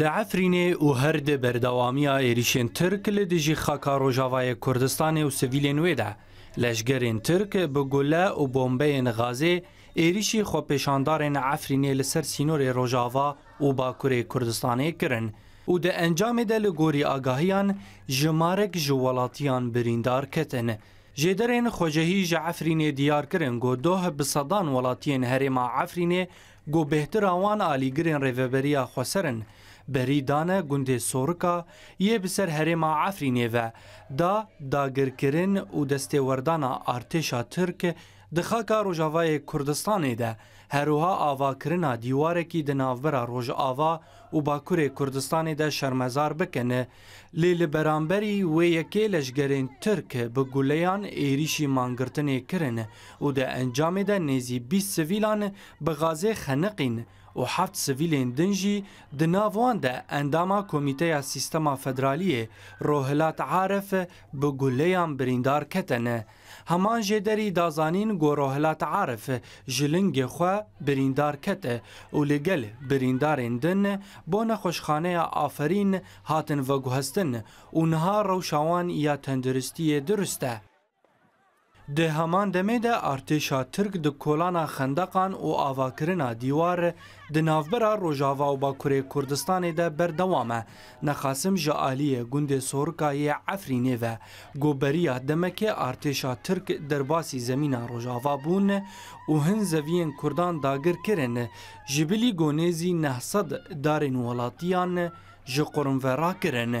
لە ئەفرینێ و هەردێ بەردەوامیە عێریشێن ترک لە دژی خاکە ڕۆژاوایە کوردستانی و سڤیلێ نوێدا لەشگەرێن ترک بە گولە و بۆمبەیەن غازێ عێریشی خۆپێشاندارێن ئەفرینێ لەسەر سینۆرێ ڕۆژاوا و باکوورێ کوردستانێ کرن و دە ئەنجامێدا لە گۆری ئاگاهیان ژمارەك ji وڵاتیان بریندار کەتن. جدرین خوجهی جا عفرینه دیار کرن گو دوه بسدان ولاتین هرما عفرینه گو بهتر آوان آلیگرین ریوبریا خوسرن بری دانه گنده سورکا یه بسر هرما عفرینه و دا داگر کرن و دستوردانا ارتشا ترک دخاکا روژاوای کردستانه ده هروها آوا کرنا دیوارکی دناورا روژ آوا û Bakurê Kurdistanê de şermezar bikene. Lê li beramberî wê yekê leşgerên Tirk bi guleyan êrişî mangirtinê kirin û di encamê de nêzî bîst sivîlan bi gazê xeniqîn û heft sivîlên din jî di nav wan de endama Komîteya Sîstema Federaliyê Rohilat Aref bi guleyan birîndar ketene. Heman jê derî dazanîn Gorohilat Aref ji lingê xwe birîndar kete û li gel birîndarên din بۆ نەخۆشخانەیە ئافرین هاتن ڤەگوهستن و نها ڕەوشاوان یا تەندروستیە درستە. د همان دمه د ارتشا ترک د کولانا خندقان او اواکرنا دیوار د ناوبرا روجاوا او باکوری کوردستان د بر دوامه نخاسم جالی گوند سورکای عفرینه و گوبریا دمکه ارتشا ترک درباسی زمینا روجاوا بون او هن زوین کردان داگر کرن جبلی گونیزی 900 دارن ولاتیان ژ قرنورا کرن